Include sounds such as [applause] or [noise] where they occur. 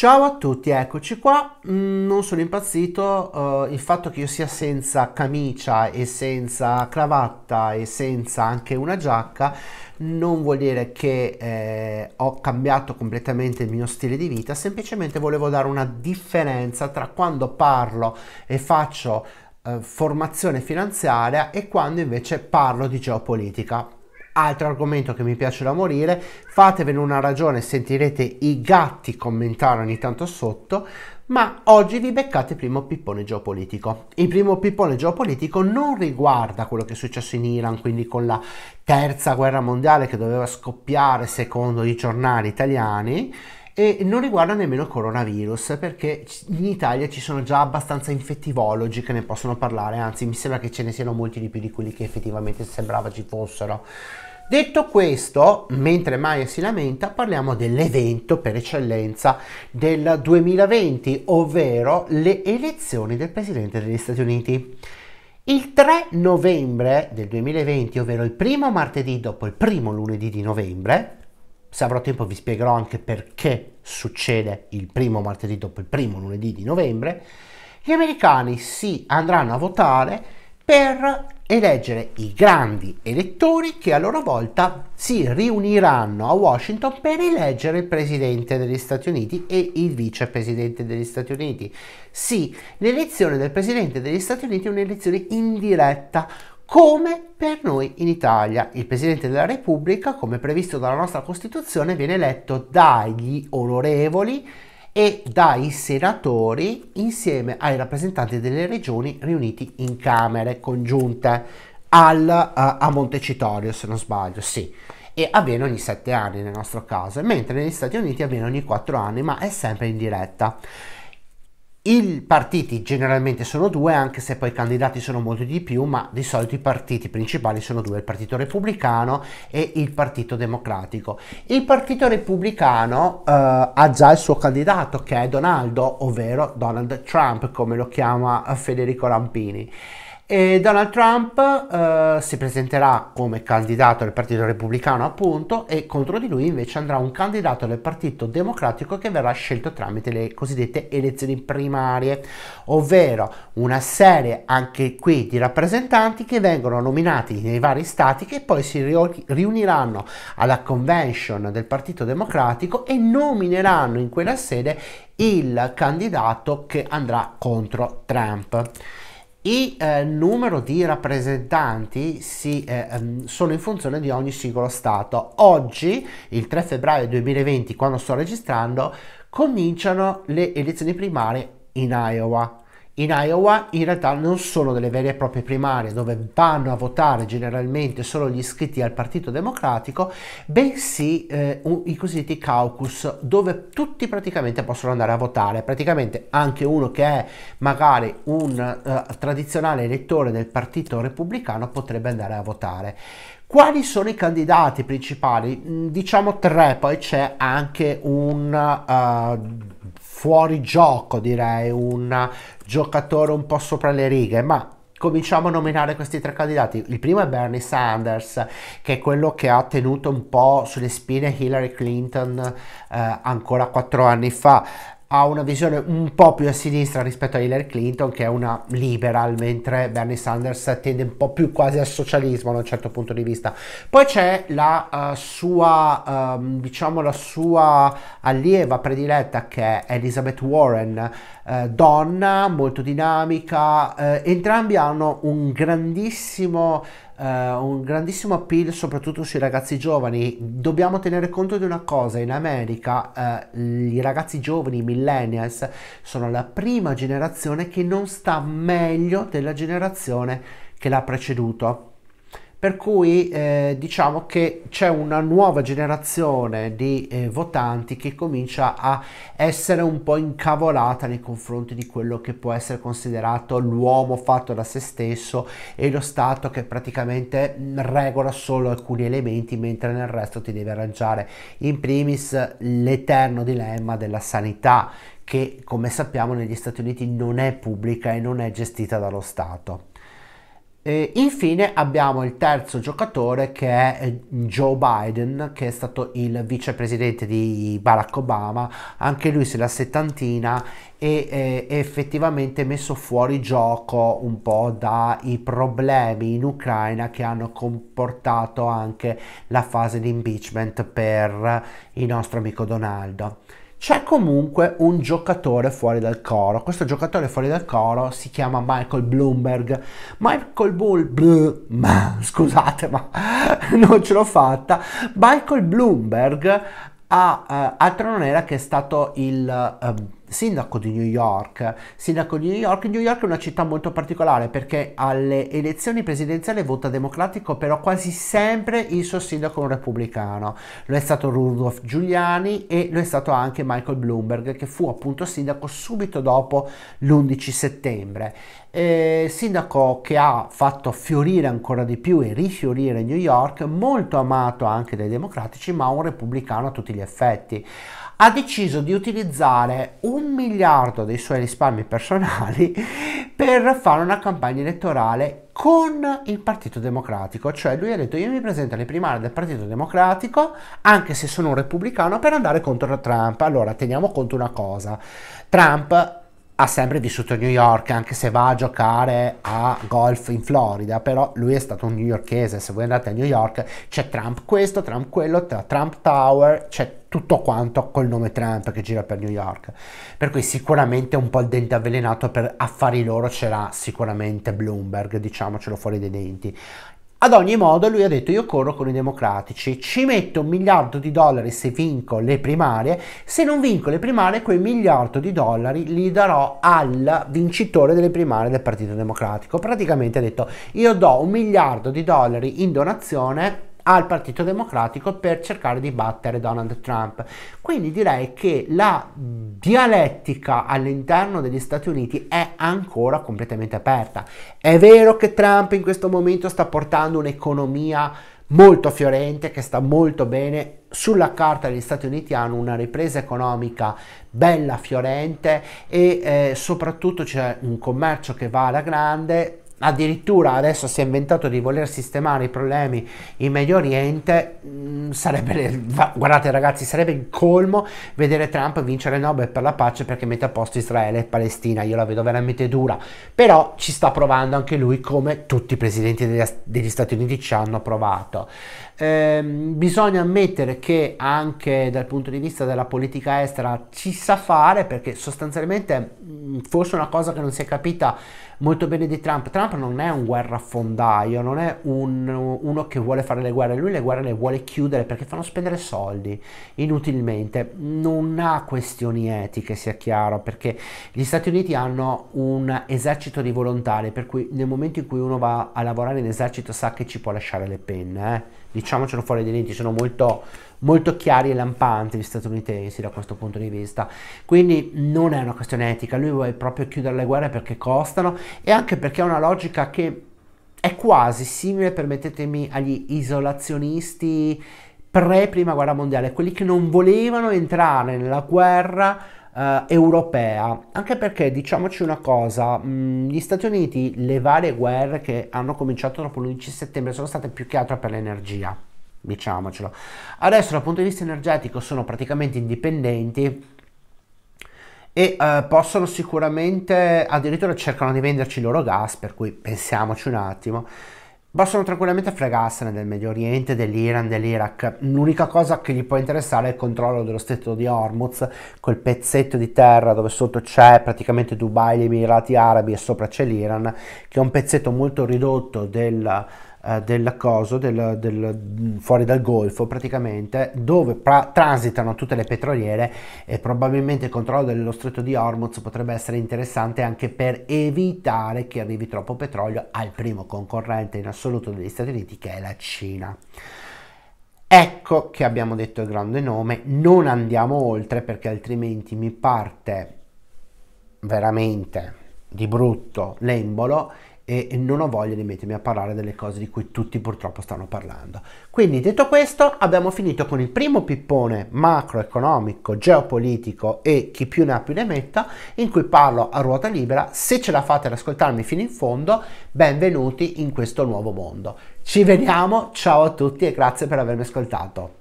Ciao a tutti, eccoci qua. Mm, non sono impazzito, eh, il fatto che io sia senza camicia e senza cravatta e senza anche una giacca non vuol dire che eh, ho cambiato completamente il mio stile di vita, semplicemente volevo dare una differenza tra quando parlo e faccio eh, formazione finanziaria e quando invece parlo di geopolitica altro argomento che mi piace da morire fatevene una ragione sentirete i gatti commentare ogni tanto sotto ma oggi vi beccate il primo pippone geopolitico. Il primo pippone geopolitico non riguarda quello che è successo in Iran, quindi con la terza guerra mondiale che doveva scoppiare secondo i giornali italiani, e non riguarda nemmeno il coronavirus perché in Italia ci sono già abbastanza infettivologi che ne possono parlare, anzi mi sembra che ce ne siano molti di più di quelli che effettivamente sembrava ci fossero. Detto questo, mentre Maya si lamenta, parliamo dell'evento per eccellenza del 2020, ovvero le elezioni del Presidente degli Stati Uniti. Il 3 novembre del 2020, ovvero il primo martedì dopo il primo lunedì di novembre, se avrò tempo vi spiegherò anche perché succede il primo martedì dopo il primo lunedì di novembre, gli americani si andranno a votare per eleggere i grandi elettori che a loro volta si riuniranno a Washington per eleggere il presidente degli Stati Uniti e il vicepresidente degli Stati Uniti. Sì, l'elezione del presidente degli Stati Uniti è un'elezione indiretta, come per noi in Italia. Il Presidente della Repubblica, come previsto dalla nostra Costituzione, viene eletto dagli onorevoli e dai senatori insieme ai rappresentanti delle regioni riuniti in Camere congiunte al, uh, a Montecitorio, se non sbaglio, sì. E avviene ogni sette anni nel nostro caso, mentre negli Stati Uniti avviene ogni quattro anni, ma è sempre in diretta. I partiti generalmente sono due, anche se poi i candidati sono molti di più, ma di solito i partiti principali sono due, il Partito Repubblicano e il Partito Democratico. Il Partito Repubblicano eh, ha già il suo candidato che è Donaldo, ovvero Donald Trump, come lo chiama Federico Rampini. E Donald Trump eh, si presenterà come candidato del Partito Repubblicano, appunto, e contro di lui invece andrà un candidato del Partito Democratico che verrà scelto tramite le cosiddette elezioni primarie, ovvero una serie anche qui di rappresentanti che vengono nominati nei vari stati che poi si riuniranno alla convention del Partito Democratico e nomineranno in quella sede il candidato che andrà contro Trump. Il eh, numero di rappresentanti si, eh, ehm, sono in funzione di ogni singolo Stato. Oggi, il 3 febbraio 2020, quando sto registrando, cominciano le elezioni primarie in Iowa. In Iowa in realtà non sono delle vere e proprie primarie dove vanno a votare generalmente solo gli iscritti al Partito Democratico, bensì eh, i cosiddetti caucus dove tutti praticamente possono andare a votare, praticamente anche uno che è magari un uh, tradizionale elettore del Partito Repubblicano potrebbe andare a votare. Quali sono i candidati principali? Mm, diciamo tre, poi c'è anche un... Uh, fuori gioco direi, un giocatore un po' sopra le righe, ma cominciamo a nominare questi tre candidati. Il primo è Bernie Sanders, che è quello che ha tenuto un po' sulle spine Hillary Clinton eh, ancora quattro anni fa ha una visione un po' più a sinistra rispetto a Hillary Clinton che è una liberal mentre Bernie Sanders tende un po' più quasi al socialismo da un certo punto di vista poi c'è la uh, sua um, diciamo la sua allieva prediletta che è Elizabeth Warren uh, donna molto dinamica uh, entrambi hanno un grandissimo uh, un grandissimo appeal soprattutto sui ragazzi giovani. Dobbiamo tenere conto di una cosa, in America uh, i ragazzi giovani, i millennials, sono la prima generazione che non sta meglio della generazione che l'ha preceduto. Per cui eh, diciamo che c'è una nuova generazione di eh, votanti che comincia a essere un po' incavolata nei confronti di quello che può essere considerato l'uomo fatto da se stesso e lo Stato che praticamente mm, regola solo alcuni elementi mentre nel resto ti deve arrangiare. In primis l'eterno dilemma della sanità che come sappiamo negli Stati Uniti non è pubblica e non è gestita dallo Stato. E infine abbiamo il terzo giocatore che è eh, Joe Biden, che è stato il vicepresidente di Barack Obama, anche lui sulla settantina e eh, effettivamente messo fuori gioco un po' dai problemi in Ucraina che hanno comportato anche la fase di impeachment per il nostro amico Donaldo c'è comunque un giocatore fuori dal coro. Questo giocatore fuori dal coro si chiama Michael Bloomberg. Michael Bull, ma [laughs] scusate, ma [laughs] non ce l'ho fatta. Michael Bloomberg ha, eh, altro non era che è stato il eh, sindaco di New York. Sindaco di New York, New York è una città molto particolare perché alle elezioni presidenziali vota democratico, però quasi sempre il suo sindaco è un repubblicano. Lo è stato Rudolph Giuliani e lo è stato anche Michael Bloomberg che fu appunto sindaco subito dopo l'11 settembre. Eh, sindaco che ha fatto fiorire ancora di più e rifiorire New York, molto amato anche dai democratici, ma un repubblicano a tutti gli effetti ha deciso di utilizzare un miliardo dei suoi risparmi personali [laughs] per fare una campagna elettorale con il Partito Democratico, cioè lui ha detto io mi presento alle primarie del Partito Democratico anche se sono un repubblicano per andare contro Trump. Allora teniamo conto una cosa, Trump ha sempre vissuto a New York, anche se va a giocare a golf in Florida, però lui è stato un newyorkese, se voi andate a New York c'è Trump questo, Trump quello, Trump Tower, c'è tutto quanto col nome Trump che gira per New York. Per cui sicuramente un po' il dente avvelenato per affari loro ce l'ha sicuramente Bloomberg, diciamocelo fuori dei denti. Ad ogni modo lui ha detto io corro con i democratici, ci metto un miliardo di dollari se vinco le primarie, se non vinco le primarie quel miliardo di dollari li darò al vincitore delle primarie del Partito Democratico. Praticamente ha detto io do un miliardo di dollari in donazione al Partito Democratico per cercare di battere Donald Trump. Quindi direi che la dialettica all'interno degli Stati Uniti è ancora completamente aperta. È vero che Trump in questo momento sta portando un'economia molto fiorente, che sta molto bene. Sulla carta gli Stati Uniti hanno una ripresa economica bella, fiorente e eh, soprattutto c'è un commercio che va alla grande, addirittura adesso si è inventato di voler sistemare i problemi in Medio Oriente, mm, sarebbe, guardate ragazzi, sarebbe il colmo vedere Trump vincere il Nobel per la pace perché mette a posto Israele e Palestina, io la vedo veramente dura, però ci sta provando anche lui come tutti i presidenti degli, degli Stati Uniti ci hanno provato. Eh, bisogna ammettere che anche dal punto di vista della politica estera ci sa fare perché sostanzialmente Mm, forse una cosa che non si è capita molto bene di Trump, Trump non è un guerrafondaio, non è un, uno che vuole fare le guerre, lui le guerre le vuole chiudere perché fanno spendere soldi inutilmente, non ha questioni etiche sia chiaro, perché gli Stati Uniti hanno un esercito di volontari, per cui nel momento in cui uno va a lavorare in esercito sa che ci può lasciare le penne, eh? diciamocelo fuori dei denti, sono molto molto chiari e lampanti gli statunitensi da questo punto di vista. Quindi non è una questione etica, lui vuole proprio chiudere le guerre perché costano e anche perché ha una logica che è quasi simile, permettetemi, agli isolazionisti pre-prima guerra mondiale, quelli che non volevano entrare nella guerra Uh, europea, anche perché diciamoci una cosa, mh, mm, gli Stati Uniti le varie guerre che hanno cominciato dopo l'11 settembre sono state più che altro per l'energia diciamocelo. Adesso dal punto di vista energetico sono praticamente indipendenti e eh, possono sicuramente, addirittura cercano di venderci il loro gas, per cui pensiamoci un attimo, possono tranquillamente fregarsene del Medio Oriente, dell'Iran, dell'Iraq. L'unica cosa che gli può interessare è il controllo dello stretto di Hormuz, quel pezzetto di terra dove sotto c'è praticamente Dubai, gli Emirati Arabi e sopra c'è l'Iran, che è un pezzetto molto ridotto del eh, della cosa del, del, mm, fuori dal golfo praticamente, dove pra transitano tutte le petroliere e probabilmente il controllo dello stretto di Hormuz potrebbe essere interessante anche per evitare che arrivi troppo petrolio al primo concorrente in assoluto degli Stati Uniti che è la Cina. Ecco che abbiamo detto il grande nome, non andiamo oltre perché altrimenti mi parte veramente di brutto l'embolo e non ho voglia di mettermi a parlare delle cose di cui tutti purtroppo stanno parlando. Quindi detto questo abbiamo finito con il primo pippone macroeconomico, geopolitico e chi più ne ha più ne metta in cui parlo a ruota libera. Se ce la fate ad ascoltarmi fino in fondo, benvenuti in questo nuovo mondo. Ci vediamo, ciao a tutti e grazie per avermi ascoltato.